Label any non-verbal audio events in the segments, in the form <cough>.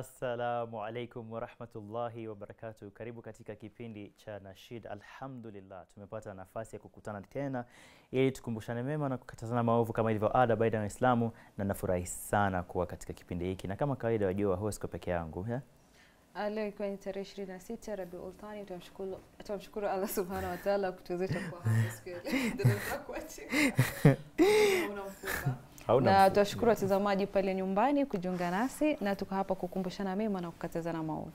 Assalamu alaikum warahmatullahi wabarakatuh. Karibu katika kipindi cha Nashid. Alhamdulillah, tumepata nafasi ya kukutana tena ili tukumbushane mema na kukatazana maovu kama ilivyo ada baina ya Waislamu, na nafurahi sana kuwa katika kipindi hiki, na kama kawaida, wajua huwa peke yangu ya? Leo ikiwa ni tarehe 26 Rabiul Thani, tunamshukuru Allah subhanahu wa ta'ala kutuwezesha kuwa hapa siku ya leo. <laughs> <laughs> Hauna na tuwashukuru watazamaji pale nyumbani kujiunga nasi na tuko hapa kukumbushana mema na kukatazana maovu.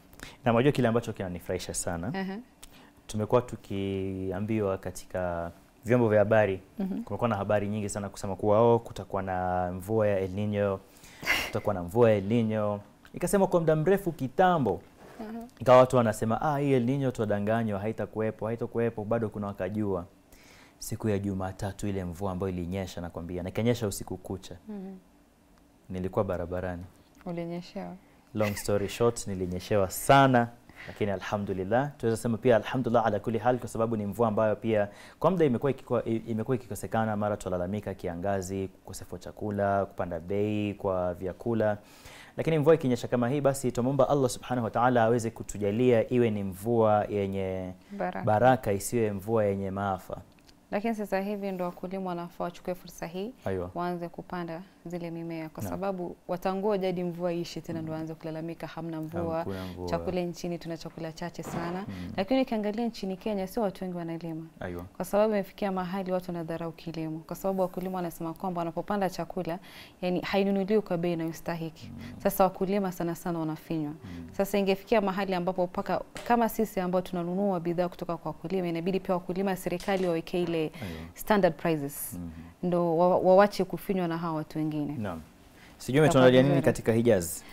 Na unajua kile ambacho kinanifurahisha sana uh -huh. tumekuwa tukiambiwa katika vyombo vya habari uh mhm. -huh. kumekuwa na habari nyingi sana kusema kuwa oh, kutakuwa na mvua ya El Nino, <laughs> kutakuwa na mvua ya El Nino. Ikasema kwa muda mrefu kitambo ikawa uh -huh. watu wanasema ah, hii El Nino tuadanganywa, haitakuwepo, haitakuwepo, bado kuna wakajua siku ya Jumatatu, ile mvua ambayo ilinyesha, nakwambia, na ikanyesha usiku kucha. mm -hmm. Nilikuwa barabarani. Ulinyeshewa? Long story short, nilinyeshewa sana lakini alhamdulillah, tuweza sema pia alhamdulillah ala kuli hal, kwa sababu ni mvua ambayo pia kwa muda imekuwa imekuwa ikikosekana. Mara tulalamika kiangazi, kukosefu wa chakula, kupanda bei kwa vyakula, lakini mvua ikinyesha kama hii, basi tumomba Allah subhanahu wa ta'ala aweze kutujalia iwe ni mvua yenye baraka, baraka isiwe mvua yenye maafa lakini sasa hivi ndo wakulima wanafaa wachukue fursa hii waanze kupanda zile mimea kwa sababu no. watangoja jadi mvua iishe tena ndo mm. waanze kulalamika hamna mvua. Chakula nchini tuna chakula chache sana, mm. lakini ukiangalia nchini Kenya sio watu wengi wanalima, kwa sababu imefikia mahali watu wanadharau kilimo, kwa sababu wakulima wanasema kwamba wanapopanda chakula yani hainunuliwi kwa bei inayostahiki. Mm. Sasa wakulima sana sana wanafinywa. mm. Sasa ingefikia mahali ambapo paka kama sisi ambao tunanunua bidhaa kutoka kwa wakulima, inabidi pia wakulima serikali waweke ile standard prices, mm. ndo wawache kufinywa na hawa watu wengine mwingine. Naam. Sijui umetuandalia nini katika Hijazi?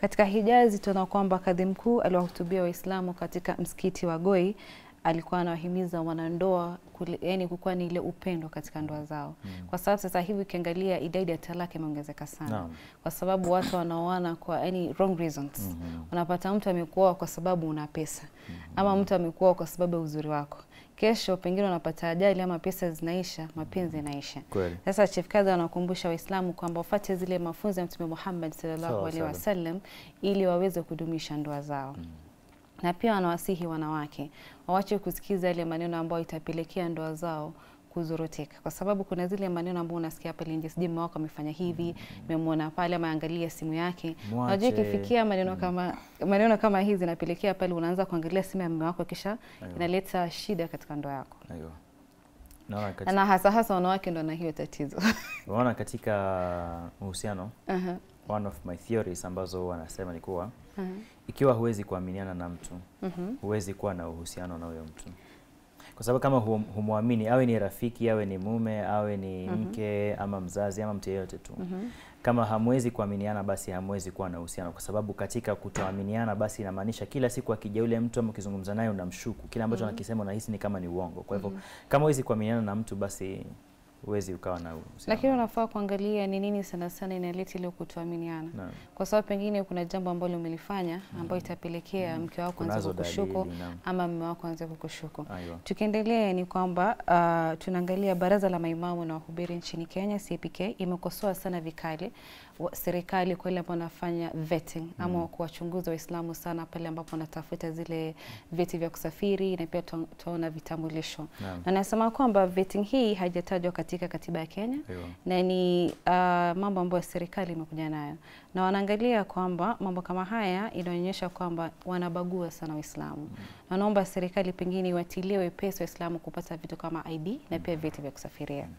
Katika Hijaz tunaona kwamba kadhi mkuu aliwahutubia Waislamu katika msikiti wa Goi alikuwa anawahimiza wanandoa yani kukuwa ni ile upendo katika ndoa zao mm. kwa sababu sasa hivi ukiangalia idadi ya talaka imeongezeka sana no. kwa sababu watu wanaoana kwa yani wrong reasons mm -hmm. unapata mtu amekuoa kwa sababu una pesa mm -hmm. ama mtu amekuoa kwa sababu ya uzuri wako kesho pengine unapata ajali ama pesa zinaisha, mapenzi yanaisha. Sasa Chief Kadha anakumbusha Waislamu kwamba wafuate zile mafunzo ya Mtume Muhammad sallallahu alaihi wasallam ili waweze kudumisha ndoa zao mm. na pia wanawasihi wanawake wawache kusikiza yale maneno ambayo itapelekea ndoa zao kuzuruteka, kwa sababu kuna zile maneno ambayo unasikia pale nje, sijui mume wako amefanya hivi, nimemwona mm. pale, ameangalia simu yake. Unajua ikifikia maneno mm. kama maneno kama hizi zinapelekea pale unaanza kuangalia simu ya mume wako, kisha inaleta shida katika ndoa yako. Naona na hasa hasa wanawake ndo na hiyo tatizo. <laughs> Unaona katika uhusiano uh -huh. one of my theories ambazo wanasema ni kuwa uh -huh. ikiwa huwezi kuaminiana na mtu uh mhm. -huh. huwezi kuwa na uhusiano na huyo mtu kwa sababu kama hum, humwamini awe ni rafiki awe ni mume awe ni mm -hmm. mke ama mzazi ama mtu yeyote tu mm -hmm. kama hamwezi kuaminiana basi hamwezi kuwa na uhusiano, kwa sababu katika kutoaminiana basi inamaanisha kila siku akija yule mtu ama ukizungumza naye unamshuku kila ambacho mm -hmm. anakisema unahisi ni kama ni uongo. Kwa hivyo mm -hmm. kama huwezi kuaminiana na mtu basi huwezi ukawa na lakini unafaa kuangalia ni nini sana sana inaleta ile kutoaminiana, kwa sababu pengine kuna jambo ambalo umelifanya ambayo itapelekea mm. mke wako kuanza kukushuku ama mume wako anze kukushuku. Tukiendelea ni kwamba uh, tunaangalia baraza la maimamu na wahubiri nchini Kenya CPK imekosoa sana vikali serikali kwa ile ambayo wanafanya vetting mm. ama kuwachunguza Waislamu sana pale ambapo wanatafuta zile vyeti vya kusafiri na pia tuona vitambulisho, na nasema kwamba vetting hii haijatajwa katika katiba ya Kenya Iwa. na ni uh, mambo ambayo serikali imekuja nayo na wanaangalia kwamba mambo kama haya inaonyesha kwamba wanabagua sana Waislamu mm. na naomba serikali pengine iwatilie wepesi Waislamu kupata vitu kama ID mm. na pia mm. vyeti vya kusafiria mm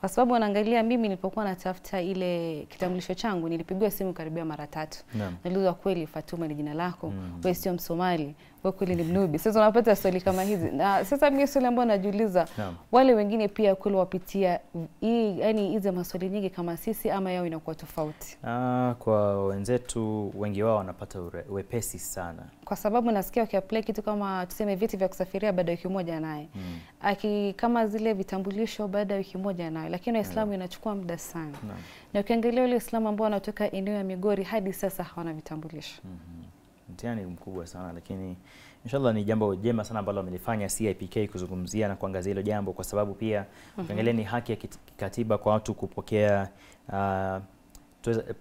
kwa sababu wanaangalia, mimi nilipokuwa natafuta ile kitambulisho changu nilipigiwa simu karibia mara tatu, naliulizwa kweli, Fatuma ni jina lako? mm. wewe sio Msomali? kwa kweli ni mnubi. Sasa unapata swali kama hizi, na sasa mimi swali ambayo najiuliza yeah. wale wengine pia kweli wapitia hii yani hizi maswali nyingi kama sisi, ama yao inakuwa tofauti? Ah, kwa wenzetu wengi wao wanapata wepesi sana, kwa sababu nasikia wakiapply kitu kama tuseme viti vya kusafiria baada ya wiki moja naye mm. aki kama zile vitambulisho baada ya wiki moja naye, lakini Waislamu yeah. inachukua muda sana yeah. na ukiangalia wale Waislamu ambao wanatoka eneo ya Migori hadi sasa hawana vitambulisho mm -hmm mtihani mkubwa sana, lakini inshallah ni jambo jema sana ambalo amelifanya CIPK kuzungumzia na kuangazia hilo jambo, kwa sababu pia mhm. ukiangalia mm -hmm. ni haki ya kikatiba kwa watu kupokea uh,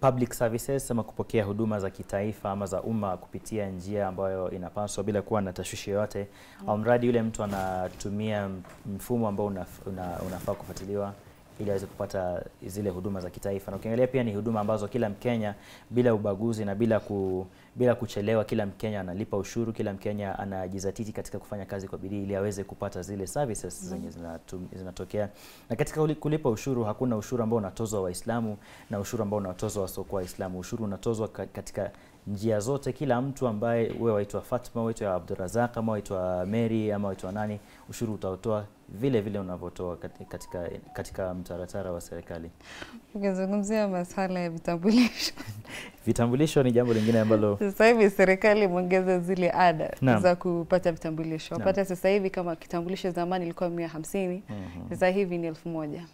public services ama kupokea huduma za kitaifa ama za umma kupitia njia ambayo inapaswa bila kuwa na tashwishi yoyote, mm. au mradi yule mtu anatumia mfumo ambao unafaa una, una kufuatiliwa ili aweze kupata zile huduma za kitaifa. Na ukiangalia pia ni huduma ambazo kila Mkenya bila ubaguzi na bila ku, bila kuchelewa, kila Mkenya analipa ushuru, kila Mkenya anajizatiti katika kufanya kazi kwa bidii ili aweze kupata zile services mm-hmm. zenye zinatokea. Na katika kulipa ushuru hakuna ushuru ambao unatozwa Waislamu na ushuru ambao unatozwa wasiokuwa Waislamu. Ushuru unatozwa katika njia zote, kila mtu ambaye wewe waitwa Fatma, waitwa Abdurazaka, ama waitwa Mary ama waitwa nani, ushuru utaotoa vile vile unavyotoa katika, katika mtaratara wa serikali. Ukizungumzia masuala ya vitambulisho <laughs> vitambulisho ni jambo lingine ambalo <laughs> sasa hivi serikali imeongeza zile ada Naam. za kupata vitambulisho. Wapata sasa hivi kama kitambulisho zamani ilikuwa mia hamsini, mhm. sasa hivi ni elfu moja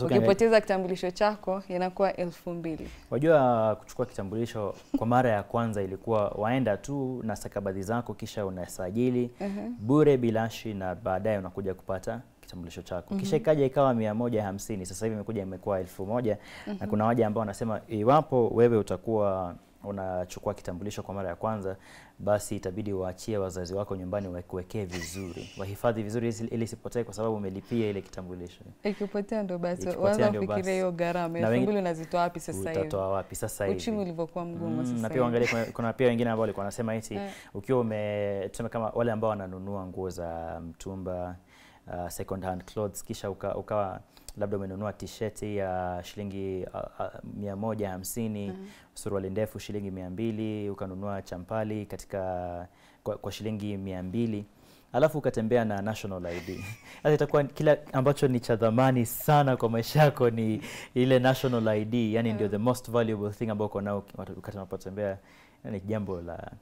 ukipoteza kitambulisho chako inakuwa elfu mbili. Wajua, kuchukua kitambulisho kwa mara ya kwanza ilikuwa waenda tu na stakabadhi zako, kisha unasajili uh -huh. bure bilashi, na baadaye unakuja kupata kitambulisho chako. Uh-huh. Kisha ikaja ikawa mia moja hamsini, sasa hivi imekuja imekuwa elfu moja na uh-huh. kuna waja ambao wanasema iwapo wewe utakuwa unachukua kitambulisho kwa mara ya kwanza, basi itabidi waachie wazazi wako nyumbani wakuwekee vizuri, <laughs> wahifadhi vizuri ili isipotee, kwa sababu umelipia ile kitambulisho. Ikipotea ndo basi, waanza kufikiria hiyo gharama elfu mbili unazitoa wapi sasa hivi? Utatoa wapi sasa hivi? Uchumi ulivyokuwa mgumu mm, sasa. Na pia angalia, kuna, pia wengine ambao walikuwa wanasema eti yeah. ukiwa ume tuseme kama wale ambao wananunua nguo za mtumba uh, second hand clothes kisha ukawa uka labda umenunua tisheti ya shilingi mia moja hamsini mhm. suruali ndefu shilingi mia mbili ukanunua champali katika kwa, kwa shilingi mia mbili alafu ukatembea na national ID. <laughs> Sasa itakuwa kila ambacho ni cha dhamani sana kwa maisha yako ni ile national ID, yani yeah. ndio the most valuable thing ambayo uko nao wakati unapotembea, ni yani jambo la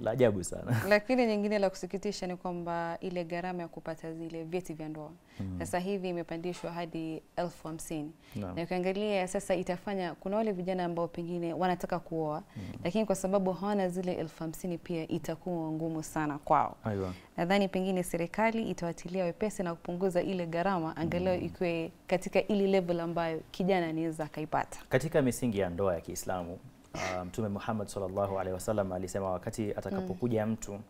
la ajabu sana. <laughs> Lakini nyingine la kusikitisha ni kwamba ile gharama ya kupata zile vyeti vya ndoa mm. sasa hivi imepandishwa hadi elfu hamsini no. na ukiangalia sasa itafanya kuna wale vijana ambao pengine wanataka kuoa mm. lakini kwa sababu hawana zile elfu hamsini pia itakuwa ngumu sana kwao. Nadhani pengine serikali itawatilia wepesi na kupunguza ile gharama angalau mm. ikiwe katika ile level ambayo kijana anaweza akaipata. Katika misingi ya ndoa ya Kiislamu Um, Mtume um, Muhammad sallallahu alaihi wasallam alisema wakati atakapokuja mm. mtu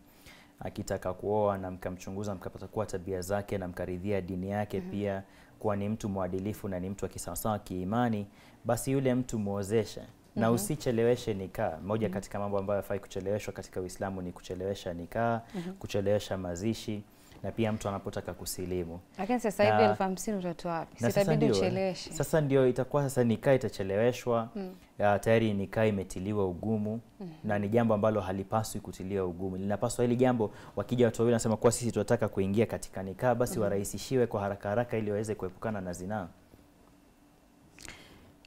akitaka kuoa na mkamchunguza mkapata kuwa tabia zake na mkaridhia dini yake mm -hmm. pia kuwa ni mtu mwadilifu na ni mtu wa kisawasawa kiimani, basi yule mtu muozeshe na mm -hmm. usicheleweshe nikaa. Moja mm -hmm. katika mambo ambayo hafai kucheleweshwa katika Uislamu ni kuchelewesha nikaa, mm -hmm. kuchelewesha mazishi na pia mtu anapotaka kusilimu. Lakini sasa hivi elfu hamsini utatoa wapi? Sitabidi eh, ucheleweshe. Sasa ndio itakuwa sasa nikaa itacheleweshwa mm. Uh, tayari nikaa imetiliwa ugumu mm. na ni jambo ambalo halipaswi kutiliwa ugumu. Linapaswa hili jambo, wakija watu wawili nasema kuwa sisi tunataka kuingia katika nikaa, basi mm. warahisishiwe kwa haraka haraka ili waweze kuepukana na zinaa.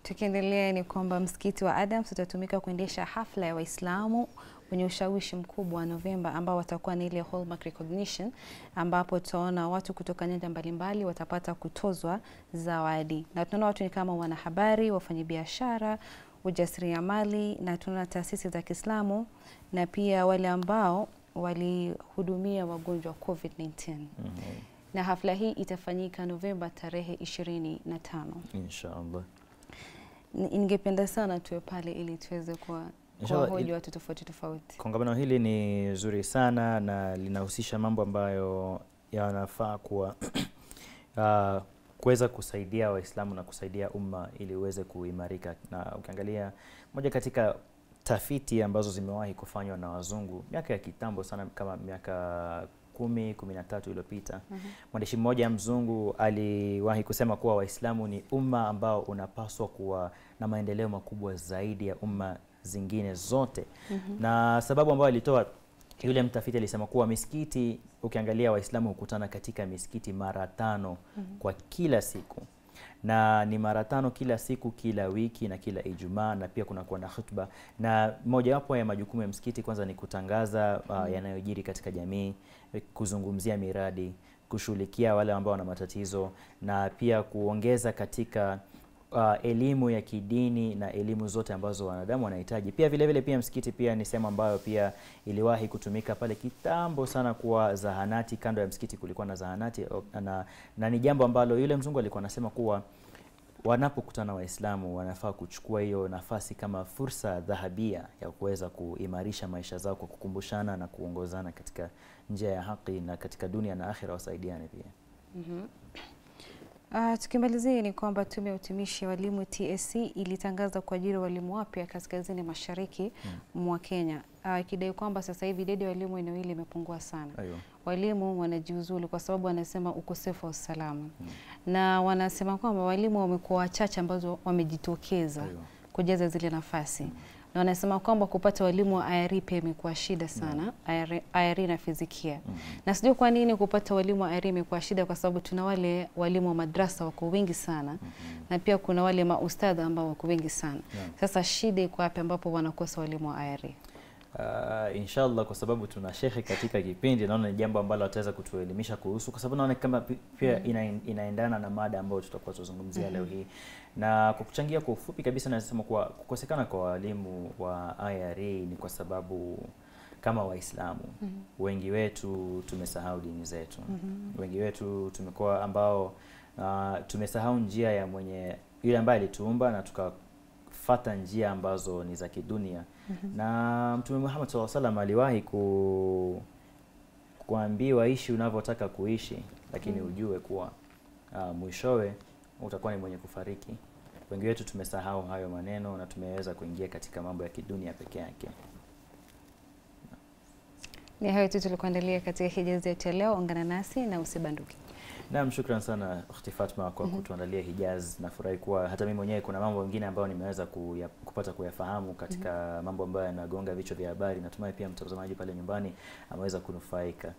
Tukiendelea ni kwamba msikiti wa Adams utatumika kuendesha hafla ya Waislamu wenye ushawishi mkubwa Novemba ambao watakuwa na ile Hallmark recognition ambapo tutaona watu kutoka nyanja mbalimbali watapata kutozwa zawadi, na tunaona watu ni kama wanahabari, wafanyabiashara, ujasiriamali na tunaona taasisi za Kiislamu na pia wale ambao walihudumia wagonjwa COVID-19. Mm -hmm. Na hafla hii itafanyika Novemba tarehe 25. Inshallah. Ningependa sana tuwe pale ili tuweze kuwa kwa watu tofauti tofauti. Kongamano hili ni zuri sana na linahusisha mambo ambayo yanafaa kuwa <clears throat> uh, kuweza kusaidia Waislamu na kusaidia umma ili uweze kuimarika. Na ukiangalia moja katika tafiti ambazo zimewahi kufanywa na wazungu miaka ya kitambo sana kama miaka kumi, kumi na tatu iliyopita. Mhm. Mwandishi mmoja -hmm. mmoja mzungu aliwahi kusema kuwa Waislamu ni umma ambao unapaswa kuwa na maendeleo makubwa zaidi ya umma zingine zote mm -hmm. na sababu ambayo alitoa yule mtafiti alisema kuwa misikiti, ukiangalia Waislamu hukutana katika misikiti mara tano mm -hmm. kwa kila siku na ni mara tano kila siku, kila wiki na kila Ijumaa, na pia kunakuwa na khutba, na mojawapo ya majukumu ya msikiti kwanza ni kutangaza mm. uh, mhm. yanayojiri katika jamii, kuzungumzia miradi, kushughulikia wale ambao wana matatizo na pia kuongeza katika uh, elimu ya kidini na elimu zote ambazo wanadamu wanahitaji. Pia vilevile vile pia msikiti pia ni sehemu ambayo pia iliwahi kutumika pale kitambo sana kuwa zahanati. Kando ya msikiti kulikuwa na zahanati na, na ni jambo ambalo yule mzungu alikuwa anasema kuwa wanapokutana Waislamu wanafaa kuchukua hiyo nafasi kama fursa dhahabia ya kuweza kuimarisha maisha zao kwa kukumbushana na kuongozana katika njia ya haki na katika dunia na akhira wasaidiane pia. Mm -hmm. Uh, tukimalizia ni kwamba tume ya utumishi ya walimu TSC ilitangaza kuajiri walimu wapya kaskazini mashariki mm. mwa Kenya ah, ikidai uh, kwamba sasa hivi idadi ya walimu eneo hili imepungua sana. Ayu. Walimu wanajiuzulu kwa sababu wanasema ukosefu wa usalama mm. na wanasema kwamba walimu wamekuwa wachache ambazo wamejitokeza kujaza zile nafasi mm na wanasema kwamba kupata walimu wa IRE pia imekuwa shida sana, IRE, IRE na fizikia mm -hmm. na sijui kwa nini kupata walimu wa IRE imekuwa shida, kwa sababu tuna wale walimu wa madrasa wako wengi sana mm -hmm. na pia kuna wale maustadha ambao wako wengi sana yeah. Sasa shida iko wapi ambapo wanakosa walimu wa IRE? uh, inshallah kwa sababu tuna shekhe katika kipindi, naona ni jambo ambalo ataweza kutuelimisha kuhusu, kwa sababu naona kama pia mm. ina, inaendana na mada ambayo tutakuwa tuzungumzia mm -hmm. leo hii, na kwa kuchangia kwa ufupi kabisa, nasema kuwa kukosekana kwa walimu wa IRA ni kwa sababu kama Waislamu mm -hmm. wengi wetu tumesahau dini zetu mm -hmm. wengi wetu tumekuwa ambao uh, tumesahau njia ya mwenye yule ambaye alituumba na tuka kufata njia ambazo ni za kidunia mm -hmm. na Mtume Muhammad SAW salam aliwahi ku kuambiwa ishi unavyotaka kuishi, lakini mm. ujue kuwa uh, mwishowe utakuwa ni mwenye kufariki. Wengi wetu tumesahau hayo maneno na tumeweza kuingia katika mambo ya kidunia peke yake. Ni hayo tu tulikuandalia katika Hijaz yetu ya leo. Ungana nasi na usibanduke. Naam, shukran sana Ukhti Fatma kwa mm -hmm. kutuandalia Hijaz. Nafurahi kuwa hata mimi mwenyewe kuna mambo mengine ambayo nimeweza kuya, kupata kuyafahamu katika mm -hmm. mambo ambayo yanagonga vichwa vya habari. Natumai pia mtazamaji pale nyumbani ameweza kunufaika.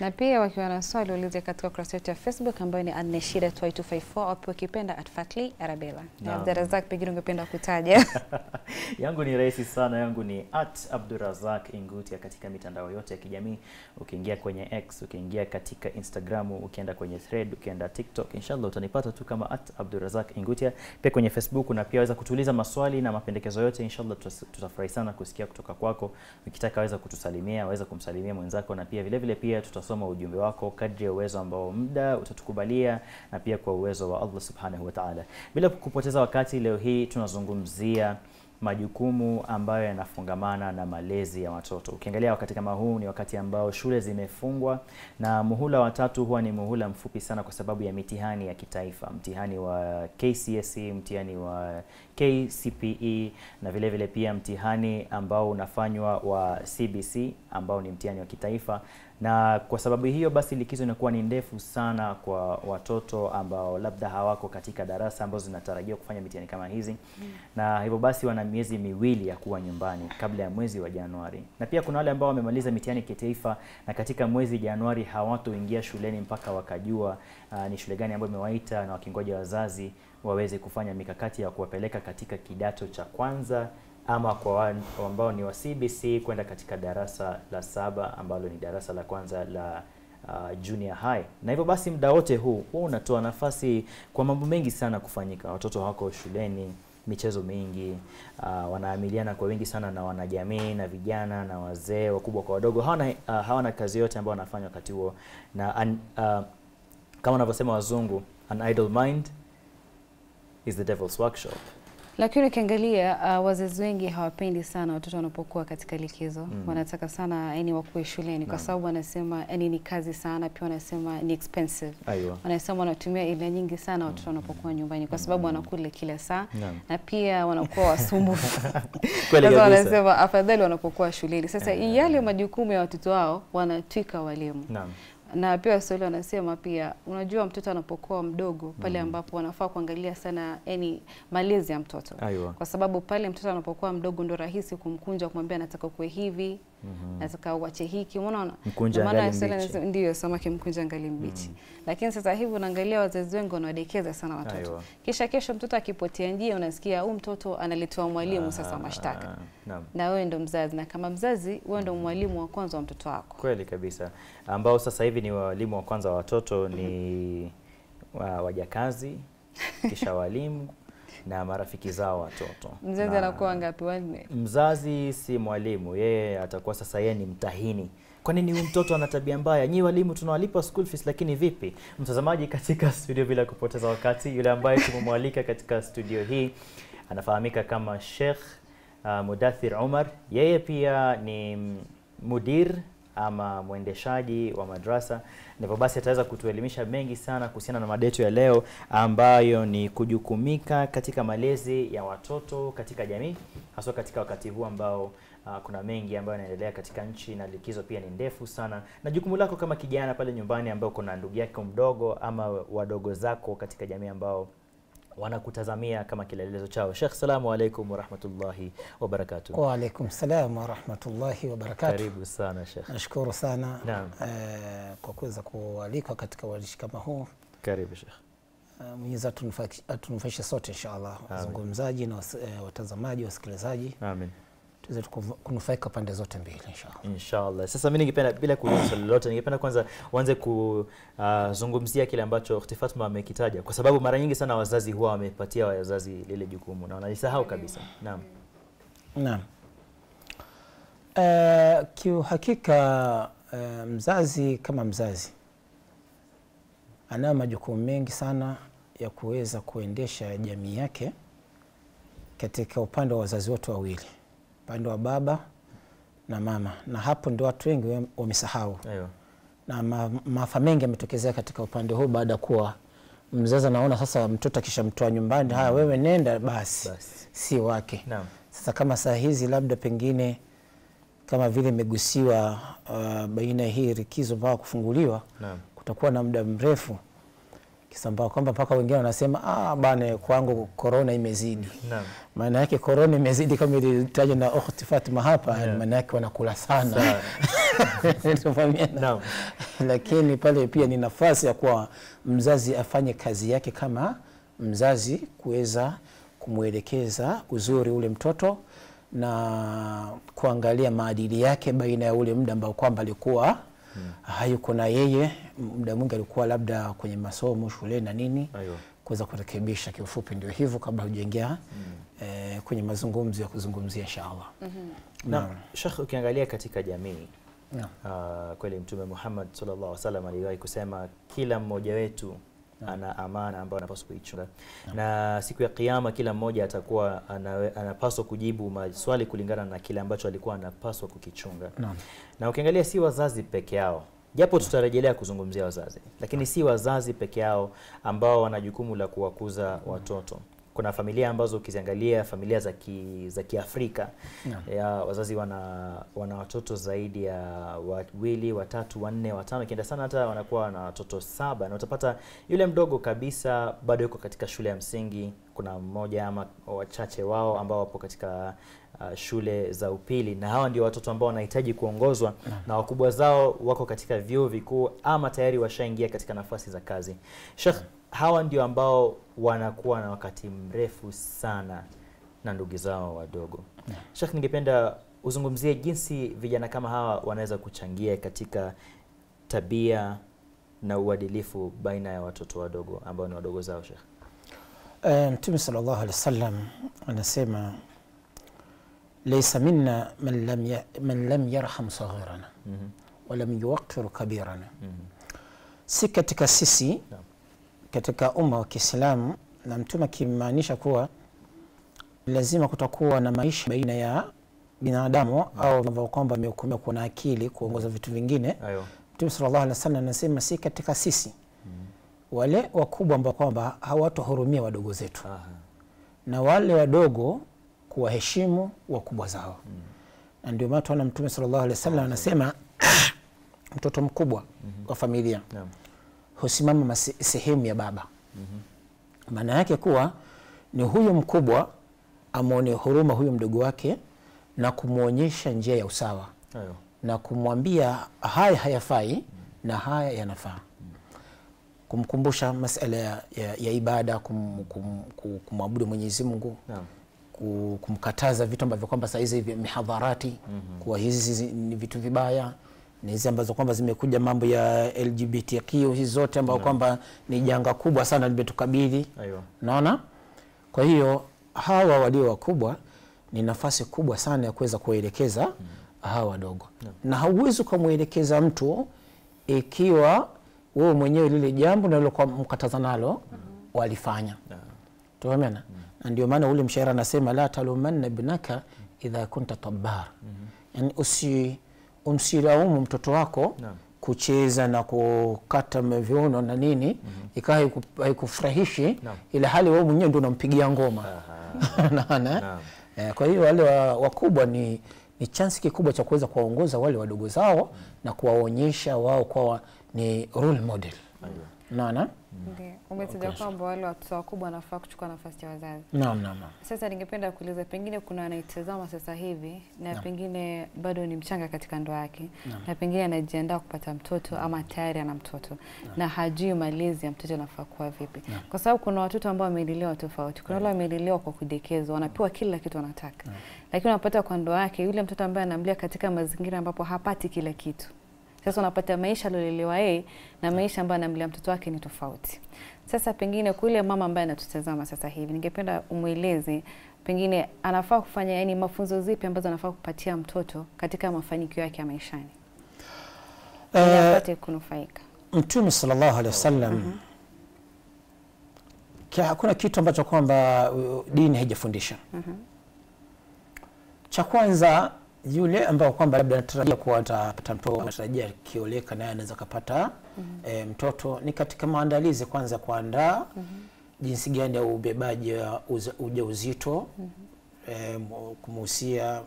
Na pia wakiwa na swali ulize katika kurasa yetu ya Facebook ambayo ni Adneshira 2254 wapi wakipenda at Fatli Arabella. Na yaani Abdurazak pengine ungependa kutaja. <laughs> yangu ni rahisi sana, yangu ni at Abdurazak Ingutia katika mitandao yote ya kijamii. Ukiingia kwenye X, ukiingia katika Instagram, ukienda kwenye Thread, ukienda TikTok, inshallah utanipata tu kama at Abdurazak Ingutia. Pia kwenye Facebook na pia waweza kutuliza maswali na mapendekezo yote, inshallah tutafurahi sana kusikia kutoka kwako. Ukitaka waweza kutusalimia, waweza kumsalimia mwenzako na pia vile vile pia tuta kusoma ujumbe wako kadri ya uwezo ambao muda utatukubalia na pia kwa uwezo wa Allah subhanahu wa ta'ala. Bila kupoteza wakati, leo hii tunazungumzia majukumu ambayo yanafungamana na malezi ya watoto. Ukiangalia wakati kama huu ni wakati ambao shule zimefungwa na muhula wa tatu huwa ni muhula mfupi sana kwa sababu ya mitihani ya kitaifa, mtihani wa KCSE, mtihani wa KCPE na vile vile pia mtihani ambao unafanywa wa CBC ambao ni mtihani wa kitaifa na kwa sababu hiyo basi likizo inakuwa ni ndefu sana kwa watoto ambao labda hawako katika darasa ambazo zinatarajiwa kufanya mitihani kama hizi mm. na hivyo basi wana miezi miwili ya kuwa nyumbani kabla ya mwezi wa Januari. Na pia kuna wale ambao wamemaliza mitihani kitaifa na katika mwezi Januari hawatoingia shuleni mpaka wakajua uh, ni shule gani ambayo imewaita na wakingoja wazazi waweze kufanya mikakati ya kuwapeleka katika kidato cha kwanza ama kwa ambao ni wa CBC kwenda katika darasa la saba ambalo ni darasa la kwanza la uh, junior high. Na hivyo basi muda wote huu huwa unatoa nafasi kwa mambo mengi sana kufanyika. Watoto wako shuleni, michezo mingi, uh, wanaamiliana kwa wingi sana na wanajamii na vijana na wazee, wakubwa kwa wadogo. Hawana, uh, hawana kazi yote ambayo wanafanya wakati huo, na an, uh, kama wanavyosema wazungu, an idle mind is the devil's workshop. Lakini ukiangalia uh, wazazi wengi hawapendi sana watoto wanapokuwa katika likizo mm. Wanataka sana yani wakuwe shuleni kwa mm. sababu wanasema yani ni kazi sana, pia wanasema ni expensive. Aywa. Wanasema wanatumia hela nyingi sana watoto mm. wanapokuwa nyumbani kwa mm. sababu wanakula kila saa na, pia wanakuwa wasumbufu <laughs> wanasema afadhali wanapokuwa shuleni. Sasa eh. yale majukumu ya watoto wao wanatwika walimu. Naam na pia Waswahili wanasema pia, unajua mtoto anapokuwa mdogo pale mm. ambapo wanafaa kuangalia sana yani malezi ya mtoto Aywa. kwa sababu pale mtoto anapokuwa mdogo ndo rahisi kumkunja kumwambia nataka kuwe hivi Mhm. nataka uache hiki, unaona ndio samaki mkunja angali mbichi. Mm. Lakini sasa hivi unaangalia wazazi wengi wanawadekeza sana watoto Aywa. Kisha kesho mtoto akipotea njia, unasikia huu mtoto analetiwa mwalimu sasa mashtaka na, na wewe ndo mzazi, na kama mzazi wewe ndo mwalimu wa kwanza wa mtoto wako. Kweli kabisa, ambao sasa hivi ni walimu wa kwanza wa watoto ni wajakazi kisha walimu na marafiki zao watoto. Mzazi anakuwa ngapi? Wanne. Mzazi si mwalimu, yeye atakuwa sasa yeye ni mtahini kwa nini huyu mtoto ana tabia mbaya? Nyi walimu tunawalipa school fees, lakini vipi? Mtazamaji katika <laughs> studio, bila kupoteza wakati, yule ambaye tumemwalika katika studio hii anafahamika kama Sheikh uh, Mudathir Umar. Yeye pia ni mudir ama mwendeshaji wa madrasa. Ndivyo basi ataweza kutuelimisha mengi sana kuhusiana na mada yetu ya leo ambayo ni kujukumika katika malezi ya watoto katika jamii, haswa katika wakati huu ambao Uh, kuna mengi ambayo yanaendelea katika nchi na likizo pia ni ndefu sana, na jukumu lako kama kijana pale nyumbani ambao kuna ndugu yako mdogo ama wadogo zako katika jamii ambao wanakutazamia kama kilelezo chao. Sheikh, salamu alaikum warahmatullahi wabarakatuh. Wa salam warahmatullahi wabarakatuh. Karibu sana Sheikh. Nashukuru sana Naam. Eh, kwa kuweza kualikwa katika uandishi kama huu. Karibu Sheikh. Eh, Mwenyezi atunufaishe sote inshallah, wazungumzaji na eh, watazamaji, wasikilizaji. Amin tuweze kunufaika pande zote mbili inshallah. Inshallah. Sasa mimi ningependa bila kuuliza swali lolote, ningependa kwanza uanze kuzungumzia uh, kile ambacho Ukhti Fatma amekitaja, kwa sababu mara nyingi sana wazazi huwa wamepatia wazazi lile jukumu na wanalisahau kabisa. Naam, naam. Uh, kiuhakika uh, mzazi kama mzazi anayo majukumu mengi sana ya kuweza kuendesha jamii yake katika upande wa wazazi wote wawili upande wa baba na mama, na hapo ndio watu wengi wamesahau na ma, maafa mengi yametokezea katika upande huu baada ya kuwa mzazi anaona sasa mtoto akishamtoa nyumbani, haya wewe nenda basi, basi. si wake Naam. Sasa kama saa hizi labda pengine kama vile imegusiwa uh, baina hii rikizo mpaka kufunguliwa Naam. kutakuwa na muda mrefu kisambaa kwamba mpaka wengine wanasema ah, bane kwangu korona imezidi. Maana yake korona imezidi kama ilitajwa na ukhti Fatma hapa, yeah. Maana yake wanakula sana. <laughs> Lakini pale pia ni nafasi ya kuwa mzazi afanye kazi yake kama mzazi kuweza kumwelekeza uzuri ule mtoto na kuangalia maadili yake baina ya ule muda ambao kwamba alikuwa mm. hayuko na yeye muda mwingi alikuwa labda kwenye masomo shuleni na nini kuweza kurekebisha. Kiufupi ndio hivyo, kabla hujaingia mm. eh, kwenye mazungumzo ya kuzungumzia inshallah. mm -hmm. Na Sheikh, ukiangalia katika jamii yeah. uh, kweli Mtume Muhammad sallallahu alaihi wasallam aliwahi kusema kila mmoja wetu ana amana ambayo anapaswa kuichunga, na siku ya Kiyama kila mmoja atakuwa anapaswa kujibu maswali kulingana na kile ambacho alikuwa anapaswa kukichunga. Na ukiangalia si wazazi peke yao japo tutarejelea kuzungumzia wazazi, lakini si wazazi peke yao ambao wana jukumu la kuwakuza watoto kuna familia ambazo ukiziangalia familia za ki, za Kiafrika ya wazazi wana, wana watoto zaidi ya wawili, watatu, wanne, watano, kienda sana hata wanakuwa na watoto saba, na utapata yule mdogo kabisa bado yuko katika shule ya msingi. Kuna mmoja ama wachache wao ambao wapo katika uh, shule za upili, na hawa ndio watoto ambao wanahitaji kuongozwa na, na wakubwa zao wako katika vyuo vikuu ama tayari washaingia katika nafasi za kazi. Sheikh, hawa ndio ambao wanakuwa na wakati mrefu sana na ndugu zao wadogo. Yeah. Sheikh, ningependa uzungumzie jinsi vijana kama hawa wanaweza kuchangia katika tabia na uadilifu baina ya watoto wadogo ambao ni wadogo zao Sheikh. Uh, eh, Mtume sallallahu alaihi wasallam anasema laysa minna man lam, ya, man lam yarham saghirana mm -hmm. walam yuwaqir kabirana mm -hmm. si katika sisi no katika umma wa Kiislamu, na Mtume akimaanisha kuwa lazima kutakuwa na maisha baina ya binadamu mm. au ambao kwamba amehukumiwa kuwa na akili kuongoza vitu vingine. Mtume sallallahu alaihi wasallam anasema si katika sisi mm. wale wakubwa ambao kwamba hawatahurumia wadogo zetu Aha. na wale wadogo kuwaheshimu wakubwa zao mm. na ndio maana tunaona Mtume sallallahu alaihi wasallam anasema <clears throat> mtoto mkubwa mm -hmm. wa familia yeah husimama sehemu ya baba. Maana mm -hmm. yake kuwa ni huyu mkubwa amwone huruma huyu mdogo wake na kumwonyesha njia ya usawa Ayo. na kumwambia haya hayafai mm -hmm. na haya yanafaa mm -hmm. kumkumbusha masala ya, ya, ya ibada kum, kum, kum, kumwabudu Mwenyezi Mungu yeah kumkataza vitu ambavyo kwamba saa hizi mihadharati mm -hmm. kuwa hizi ni vitu vibaya ni hizi ambazo kwamba zimekuja mambo ya LGBTQ hizi zote ambao kwamba ni janga kubwa sana limetukabili, naona. Kwa hiyo hawa walio wakubwa ni nafasi kubwa sana ya kuweza kuwaelekeza hmm. hawa wadogo yeah. na hauwezi ukamwelekeza mtu ikiwa wewe mwenyewe lile jambo nalokuwa mkataza nalo hmm. walifanya yeah. tuamena hmm. na ndio maana ule mshairi anasema la talumanna binaka idha kunta tabbar -hmm. yani usi umsilaumu mtoto wako na kucheza na kukata viuno na nini mm -hmm. ikawa haikufurahishi ila hali wewe mwenyewe ndio unampigia ngoma <laughs> naona na. Eh, kwa hiyo wale wakubwa wa ni ni chansi kikubwa cha kuweza kuwaongoza wale wadogo zao mm. na kuwaonyesha wao kwa ni role model Ayu. Naona umetaja okay. kwamba wale watoto wakubwa wanafaa kuchukua nafasi ya wazazi. Naam, naam. Sasa ningependa kuuliza, pengine kuna anaitazama sasa hivi na naam. pengine bado ni mchanga katika ndoa yake na pengine anajiandaa kupata mtoto ama tayari ana mtoto na hajui malezi ya mtoto anafaa kuwa vipi, naam. kwa sababu kuna watoto ambao wamelelewa tofauti. Kuna wale wamelelewa kwa kudekezwa, wanapewa kila kitu wanataka, lakini unapata kwa ndoa yake yule mtoto ambaye anamlea katika mazingira ambapo hapati kila kitu sasa unapata maisha aliolelewa yeye na maisha ambayo anamlea mtoto wake ni tofauti. Sasa pengine kule mama ambaye anatutazama sasa hivi, ningependa umweleze pengine anafaa kufanya yani, mafunzo zipi ambazo anafaa kupatia mtoto katika mafanikio yake ya maishani uh, apate kunufaika. Mtume sallallahu alaihi wasallam uh mhm. -huh. hakuna kitu ambacho kwamba uh, dini haijafundisha uh mhm. -huh. cha kwanza yule ambao kwamba labda anatarajia kuwa anatarajia akioleka naye anaweza kupata mm -hmm. e, eh, mtoto ni katika maandalizi kwanza kuandaa mm -hmm. jinsi gani ya ubebaji wa ujauzito mm -hmm. e, kumuhusia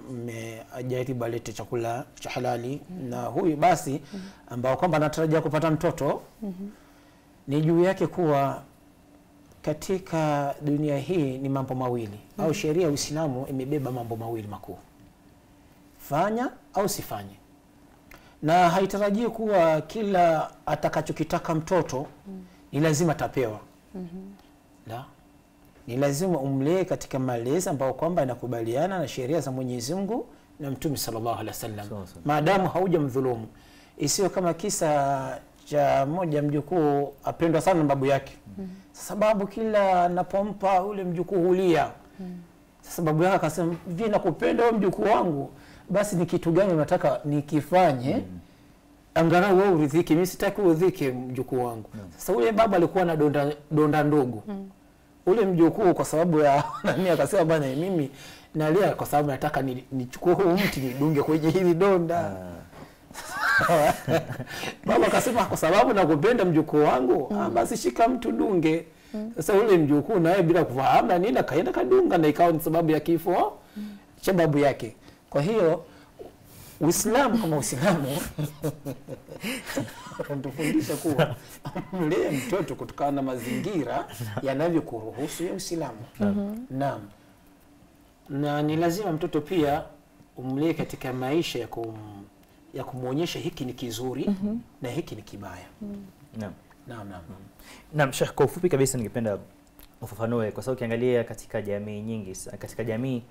ajaribu alete chakula cha halali mm -hmm. na huyu basi mhm. ambao kwamba anatarajia kupata mtoto mm -hmm. ni juu yake kuwa katika dunia hii ni mambo mawili mm -hmm. au mhm. sheria ya Uislamu imebeba mambo mawili makuu fanya au sifanye na haitarajii kuwa kila atakachokitaka mtoto mm. ni lazima atapewa mm-hmm. ni lazima umlee katika malezi ambayo kwamba inakubaliana na sheria za Mwenyezi Mungu na Mtume sallallahu alaihi wasallam so, so. maadamu mdhulumu isiyo kama kisa cha mmoja mjukuu apendwa sana na babu yake mm. -hmm. sababu kila anapompa ule mjukuu hulia mm. sasa babu yake akasema vi nakupenda mjukuu wangu basi ni kitu gani unataka nikifanye mm. angalau wewe uridhike mimi sitaki uridhike mjukuu wangu mm. sasa ule baba alikuwa na donda, donda ndugu mm. ule mjukuu kwa sababu ya <laughs> nani akasema bana mimi nalia kwa sababu nataka nichukue huu mti nidunge kwenye hili donda ah. <laughs> baba akasema kwa sababu nakupenda mjukuu wangu mm. ah, basi shika mtu dunge mm. sasa ule mjukuu naye bila kufahamu na nini akaenda kadunga na ikawa ni sababu ya kifo mm. cha babu yake kwa hiyo Uislamu kama Uislamu unatufundisha kuwa mlee mtoto kutokana na mazingira yanavyokuruhusu ya Uislamu. Naam. Na ni lazima mtoto pia umlee katika maisha ya kum, ya kumwonyesha hiki ni kizuri mm -hmm. na hiki ni kibaya. Mm. Naam. Naam, naam. Naam, Sheikh, kwa ufupi kabisa ningependa ufafanue kwa sababu ukiangalia katika jamii nyingi katika jamii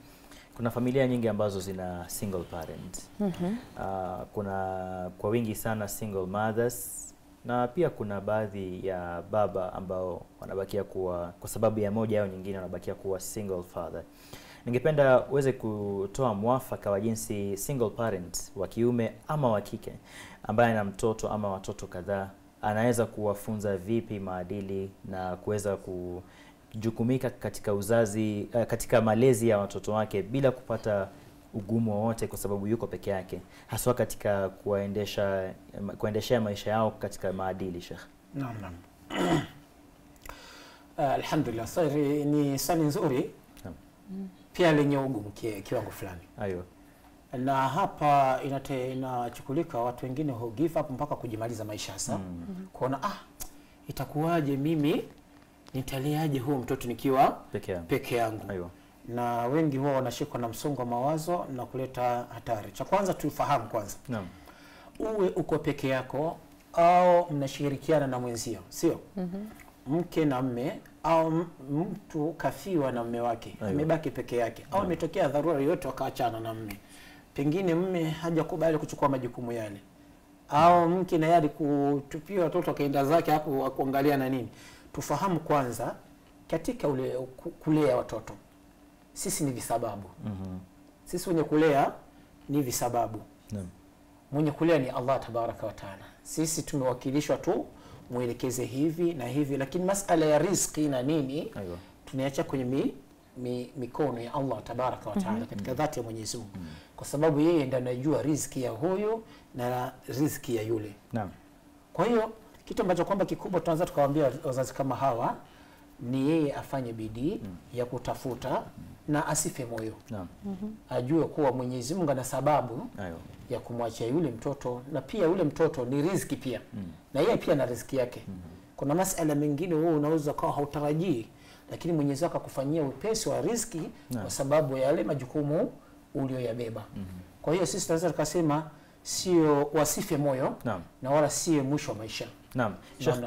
kuna familia nyingi ambazo zina single parent. Mm -hmm. Uh, ah, kuna kwa wingi sana single mothers na pia kuna baadhi ya baba ambao wanabakia kuwa kwa sababu ya moja au nyingine wanabakia kuwa single father. Ningependa uweze kutoa mwafaka wa jinsi single parent wa kiume ama wa kike ambaye ana mtoto ama watoto kadhaa anaweza kuwafunza vipi maadili na kuweza ku kujukumika katika uzazi uh, katika malezi ya watoto wake bila kupata ugumu wowote kwa sababu yuko peke yake haswa katika kuwaendesha kuendeshea maisha yao katika maadili Sheikh. Naam, naam. Uh, <clears throat> alhamdulillah, swali ni swali nzuri naam. pia lenye ugumu kiwango fulani. Ayo. Na hapa inachukulika watu wengine hu give up mpaka kujimaliza maisha sasa mm. kuona ah, itakuwaje mimi nitaliaje huo mtoto nikiwa peke yangu, peke yangu. na wengi huwa wanashikwa na msongo wa mawazo na kuleta hatari. Cha kwanza tufahamu kwanza, naam, uwe uko peke yako au mnashirikiana na mwenzio, sio mm -hmm. mke na mme au mtu kafiwa na mme wake amebaki peke yake au imetokea dharura yoyote wakaachana na mme, pengine mme hajakubali kuchukua majukumu yale au mke naye alikutupia watoto akaenda zake hapo akuangalia na nini tufahamu kwanza katika ule, kulea watoto sisi ni visababu mm -hmm. sisi wenye kulea ni visababu yeah. mwenye kulea ni Allah tabaraka wa taala. Sisi tumewakilishwa tu mwelekeze hivi na hivi, lakini masala ya riziki na nini Aywa. kwenye mi, mi, mikono ya Allah tabaraka wa taala mm -hmm. katika dhati ya Mwenyezi Mungu mm -hmm. kwa sababu yeye ndiye anajua riziki ya huyu na riziki ya yule Naam. kwa hiyo kitu ambacho kwamba kikubwa tunaweza tukawaambia wazazi kama hawa ni yeye afanye bidii mm. ya kutafuta mm. na asife moyo mm -hmm. ajue kuwa Mwenyezi Mungu ana sababu Ayo. ya kumwachia yule mtoto na pia yule mtoto ni riziki pia mm. na yeye pia na riziki yake mm -hmm. kuna masuala mengine wewe unaweza kuwa hautarajii lakini Mwenyezi Mungu akakufanyia upesi wa riziki na. kwa sababu ya yale majukumu uliyoyabeba mm -hmm. kwa hiyo sisi tunaweza tukasema sio wasife moyo na, na wala sio mwisho wa maisha Naam,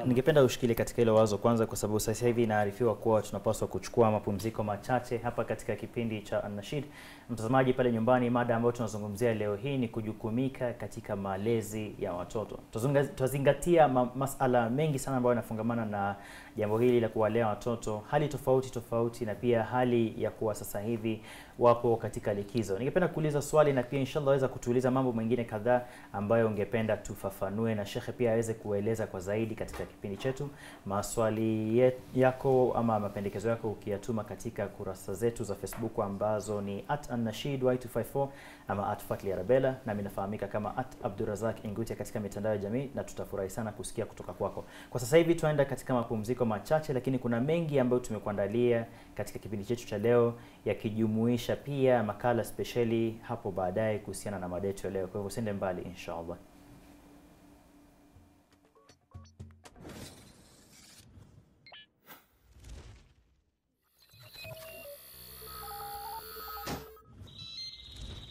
ningependa ushikilie katika hilo wazo kwanza, kwa sababu sasa hivi inaarifiwa kuwa tunapaswa kuchukua mapumziko machache hapa katika kipindi cha Anashid Mtazamaji pale nyumbani, mada ambayo tunazungumzia leo hii ni kujukumika katika malezi ya watoto. Tutazingatia masala mengi sana ambayo yanafungamana na jambo hili la kuwalea watoto, hali tofauti tofauti, na pia hali ya kuwa sasa hivi wapo katika likizo. Ningependa kuuliza swali na pia inshallah waweza kutuuliza mambo mengine kadhaa ambayo ungependa tufafanue na shekhe pia aweze kueleza kwa zaidi katika kipindi chetu. Maswali yako ama mapendekezo yako ukiyatuma katika kurasa zetu za Facebook ambazo ni at Anashid Y254 ama at Fatli Arabella, nami nafahamika kama at Abdurazak Ingutia katika mitandao ya jamii, na tutafurahi sana kusikia kutoka kwako. Kwa sasa hivi tunaenda katika mapumziko machache, lakini kuna mengi ambayo tumekuandalia katika kipindi chetu cha leo, yakijumuisha pia makala spesheli hapo baadaye kuhusiana na mada yetu ya leo. Kwa hivyo usiende mbali, inshallah.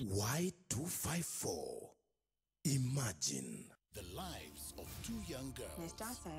Y254. Imagine the lives of two young girls.